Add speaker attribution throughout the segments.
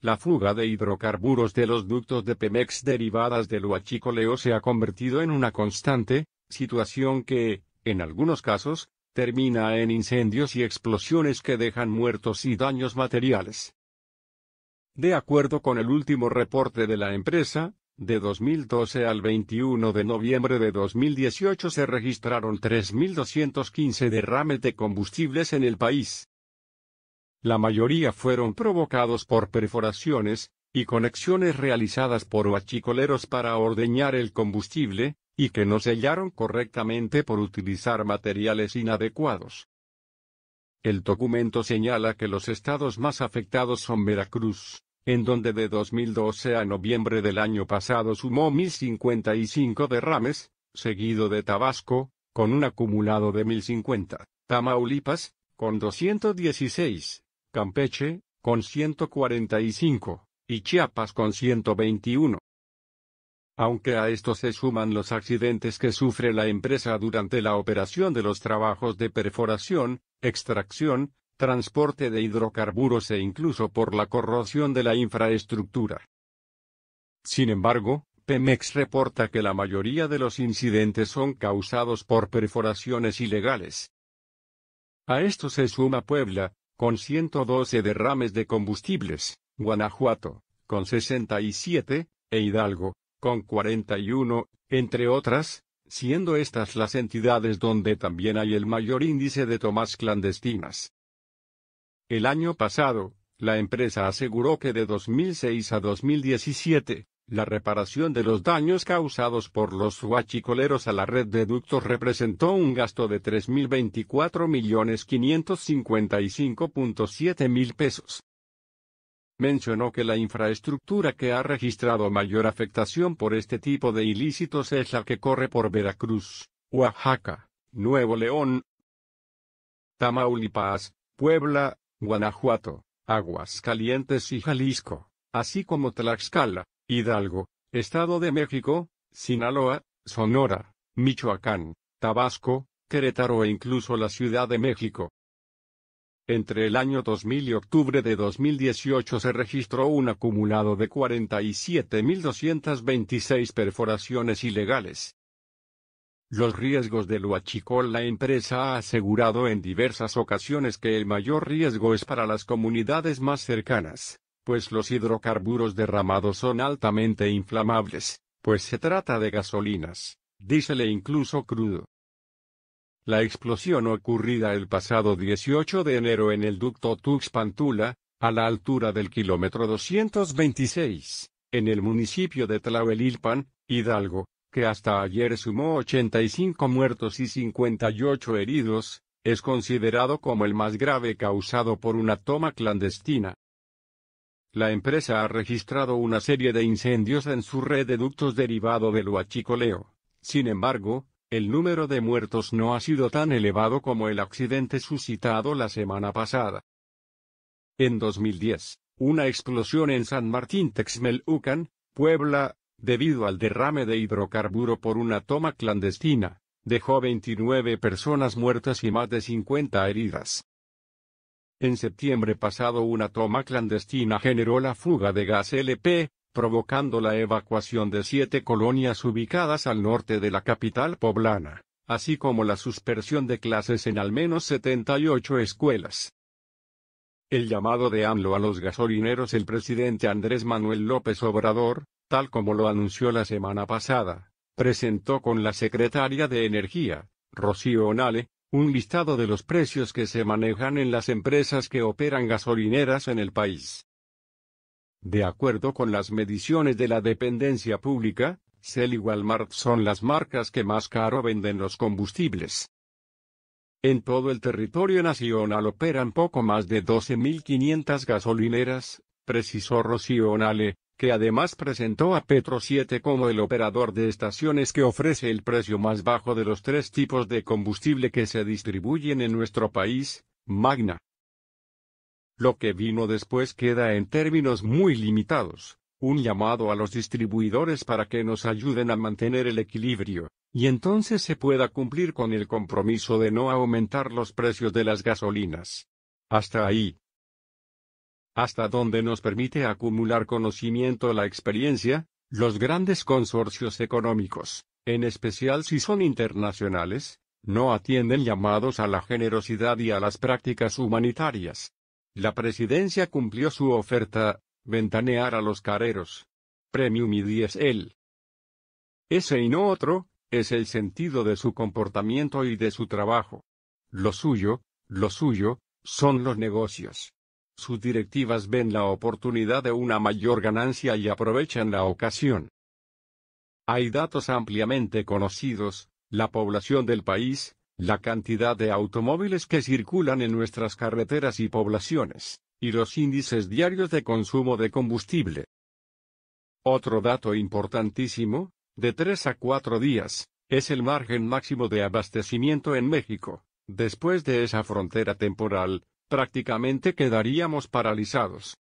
Speaker 1: La fuga de hidrocarburos de los ductos de Pemex derivadas del huachicoleo se ha convertido en una constante, situación que, en algunos casos, termina en incendios y explosiones que dejan muertos y daños materiales. De acuerdo con el último reporte de la empresa, de 2012 al 21 de noviembre de 2018 se registraron 3.215 derrames de combustibles en el país. La mayoría fueron provocados por perforaciones, y conexiones realizadas por huachicoleros para ordeñar el combustible, y que no sellaron correctamente por utilizar materiales inadecuados. El documento señala que los estados más afectados son Veracruz, en donde de 2012 a noviembre del año pasado sumó 1.055 derrames, seguido de Tabasco, con un acumulado de 1.050, Tamaulipas, con 216, Campeche, con 145, y Chiapas con 121. Aunque a esto se suman los accidentes que sufre la empresa durante la operación de los trabajos de perforación, extracción, transporte de hidrocarburos e incluso por la corrosión de la infraestructura. Sin embargo, Pemex reporta que la mayoría de los incidentes son causados por perforaciones ilegales. A esto se suma Puebla, con 112 derrames de combustibles, Guanajuato, con 67, e Hidalgo, con 41, entre otras, siendo estas las entidades donde también hay el mayor índice de tomas clandestinas. El año pasado, la empresa aseguró que de 2006 a 2017, la reparación de los daños causados por los huachicoleros a la red de ductos representó un gasto de 3.024.555.7 mil pesos. Mencionó que la infraestructura que ha registrado mayor afectación por este tipo de ilícitos es la que corre por Veracruz, Oaxaca, Nuevo León, Tamaulipas, Puebla, Guanajuato, Aguascalientes y Jalisco, así como Tlaxcala. Hidalgo, Estado de México, Sinaloa, Sonora, Michoacán, Tabasco, Querétaro e incluso la Ciudad de México. Entre el año 2000 y octubre de 2018 se registró un acumulado de 47.226 perforaciones ilegales. Los riesgos de huachicol La empresa ha asegurado en diversas ocasiones que el mayor riesgo es para las comunidades más cercanas, pues los hidrocarburos derramados son altamente inflamables, pues se trata de gasolinas, dísele incluso crudo. La explosión ocurrida el pasado 18 de enero en el ducto Tuxpantula, a la altura del kilómetro 226, en el municipio de Tlauelilpan, Hidalgo, que hasta ayer sumó 85 muertos y 58 heridos, es considerado como el más grave causado por una toma clandestina. La empresa ha registrado una serie de incendios en su red de ductos derivado del huachicoleo. Sin embargo, el número de muertos no ha sido tan elevado como el accidente suscitado la semana pasada. En 2010, una explosión en San Martín Texmelucan, Puebla, debido al derrame de hidrocarburo por una toma clandestina, dejó 29 personas muertas y más de 50 heridas. En septiembre pasado una toma clandestina generó la fuga de gas LP, provocando la evacuación de siete colonias ubicadas al norte de la capital poblana, así como la suspensión de clases en al menos 78 escuelas. El llamado de AMLO a los gasolineros El presidente Andrés Manuel López Obrador, tal como lo anunció la semana pasada, presentó con la secretaria de Energía, Rocío Onale, un listado de los precios que se manejan en las empresas que operan gasolineras en el país. De acuerdo con las mediciones de la dependencia pública, Cell y Walmart son las marcas que más caro venden los combustibles. En todo el territorio nacional operan poco más de 12.500 gasolineras, precisó Rocío Onale, que además presentó a Petro 7 como el operador de estaciones que ofrece el precio más bajo de los tres tipos de combustible que se distribuyen en nuestro país, Magna. Lo que vino después queda en términos muy limitados, un llamado a los distribuidores para que nos ayuden a mantener el equilibrio, y entonces se pueda cumplir con el compromiso de no aumentar los precios de las gasolinas. Hasta ahí, hasta donde nos permite acumular conocimiento la experiencia, los grandes consorcios económicos, en especial si son internacionales, no atienden llamados a la generosidad y a las prácticas humanitarias. La presidencia cumplió su oferta, ventanear a los careros. Premium y diesel. Ese y no otro, es el sentido de su comportamiento y de su trabajo. Lo suyo, lo suyo, son los negocios. Sus directivas ven la oportunidad de una mayor ganancia y aprovechan la ocasión. Hay datos ampliamente conocidos, la población del país, la cantidad de automóviles que circulan en nuestras carreteras y poblaciones, y los índices diarios de consumo de combustible. Otro dato importantísimo, de tres a cuatro días, es el margen máximo de abastecimiento en México. Después de esa frontera temporal, prácticamente quedaríamos paralizados.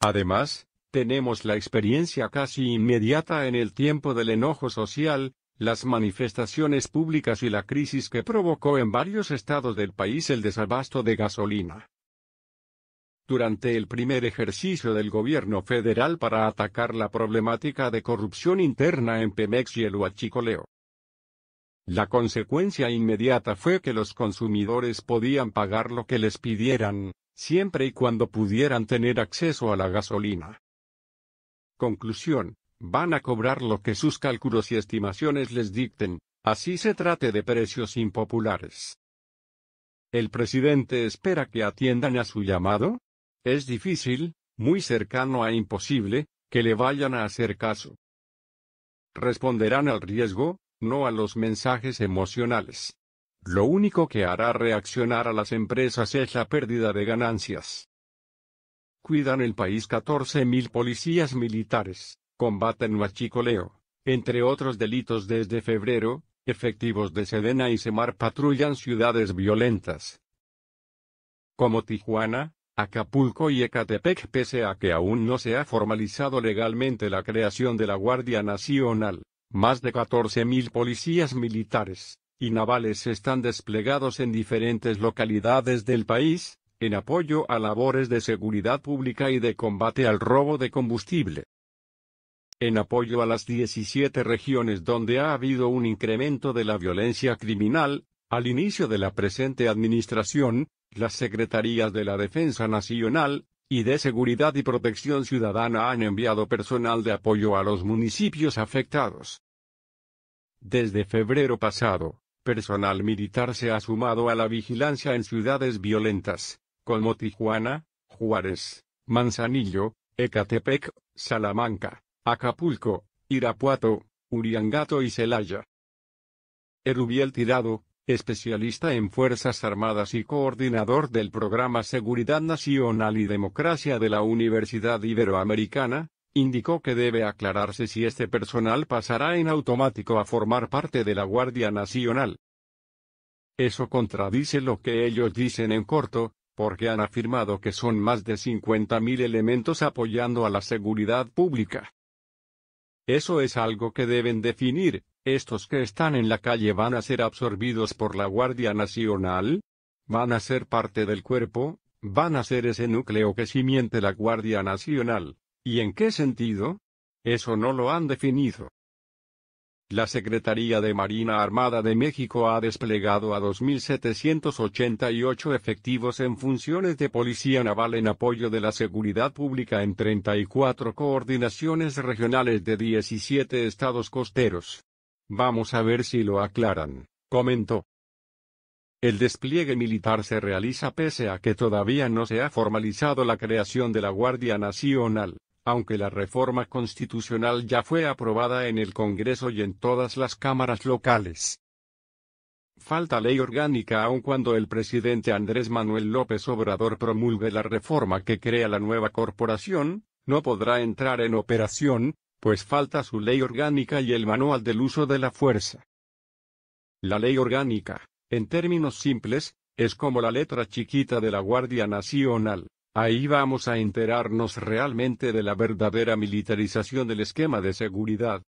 Speaker 1: Además, tenemos la experiencia casi inmediata en el tiempo del enojo social, las manifestaciones públicas y la crisis que provocó en varios estados del país el desabasto de gasolina. Durante el primer ejercicio del gobierno federal para atacar la problemática de corrupción interna en Pemex y el huachicoleo, la consecuencia inmediata fue que los consumidores podían pagar lo que les pidieran, siempre y cuando pudieran tener acceso a la gasolina. Conclusión. Van a cobrar lo que sus cálculos y estimaciones les dicten, así se trate de precios impopulares. ¿El presidente espera que atiendan a su llamado? Es difícil, muy cercano a imposible, que le vayan a hacer caso. ¿Responderán al riesgo? no a los mensajes emocionales. Lo único que hará reaccionar a las empresas es la pérdida de ganancias. Cuidan el país 14.000 policías militares, combaten machicoleo, entre otros delitos desde febrero, efectivos de Sedena y Semar patrullan ciudades violentas. Como Tijuana, Acapulco y Ecatepec pese a que aún no se ha formalizado legalmente la creación de la Guardia Nacional. Más de 14.000 policías militares y navales están desplegados en diferentes localidades del país, en apoyo a labores de seguridad pública y de combate al robo de combustible. En apoyo a las 17 regiones donde ha habido un incremento de la violencia criminal, al inicio de la presente administración, las Secretarías de la Defensa Nacional, y de Seguridad y Protección Ciudadana han enviado personal de apoyo a los municipios afectados. Desde febrero pasado, personal militar se ha sumado a la vigilancia en ciudades violentas, como Tijuana, Juárez, Manzanillo, Ecatepec, Salamanca, Acapulco, Irapuato, Uriangato y Celaya. Erubiel Tirado, especialista en Fuerzas Armadas y coordinador del programa Seguridad Nacional y Democracia de la Universidad Iberoamericana, indicó que debe aclararse si este personal pasará en automático a formar parte de la Guardia Nacional. Eso contradice lo que ellos dicen en corto, porque han afirmado que son más de 50.000 elementos apoyando a la seguridad pública. Eso es algo que deben definir, ¿Estos que están en la calle van a ser absorbidos por la Guardia Nacional? ¿Van a ser parte del cuerpo? ¿Van a ser ese núcleo que simiente la Guardia Nacional? ¿Y en qué sentido? Eso no lo han definido. La Secretaría de Marina Armada de México ha desplegado a 2.788 efectivos en funciones de policía naval en apoyo de la seguridad pública en 34 coordinaciones regionales de 17 estados costeros. Vamos a ver si lo aclaran, comentó. El despliegue militar se realiza pese a que todavía no se ha formalizado la creación de la Guardia Nacional, aunque la reforma constitucional ya fue aprobada en el Congreso y en todas las cámaras locales. Falta ley orgánica aun cuando el presidente Andrés Manuel López Obrador promulgue la reforma que crea la nueva corporación, no podrá entrar en operación, pues falta su ley orgánica y el manual del uso de la fuerza. La ley orgánica, en términos simples, es como la letra chiquita de la Guardia Nacional. Ahí vamos a enterarnos realmente de la verdadera militarización del esquema de seguridad.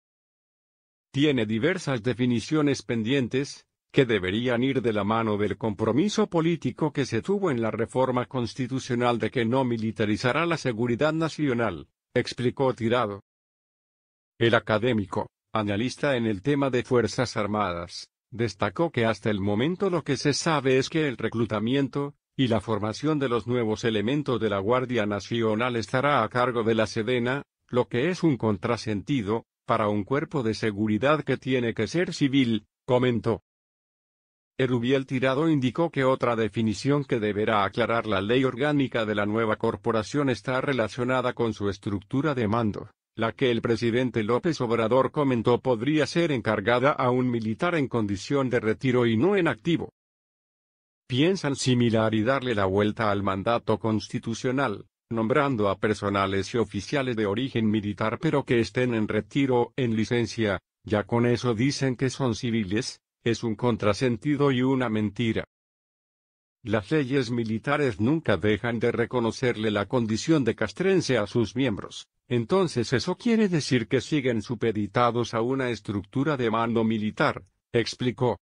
Speaker 1: Tiene diversas definiciones pendientes, que deberían ir de la mano del compromiso político que se tuvo en la reforma constitucional de que no militarizará la seguridad nacional, explicó Tirado. El académico, analista en el tema de Fuerzas Armadas, destacó que hasta el momento lo que se sabe es que el reclutamiento, y la formación de los nuevos elementos de la Guardia Nacional estará a cargo de la Sedena, lo que es un contrasentido, para un cuerpo de seguridad que tiene que ser civil, comentó. Erubiel Tirado indicó que otra definición que deberá aclarar la ley orgánica de la nueva corporación está relacionada con su estructura de mando la que el presidente López Obrador comentó podría ser encargada a un militar en condición de retiro y no en activo. Piensan similar y darle la vuelta al mandato constitucional, nombrando a personales y oficiales de origen militar pero que estén en retiro o en licencia, ya con eso dicen que son civiles, es un contrasentido y una mentira. Las leyes militares nunca dejan de reconocerle la condición de castrense a sus miembros entonces eso quiere decir que siguen supeditados a una estructura de mando militar, explicó.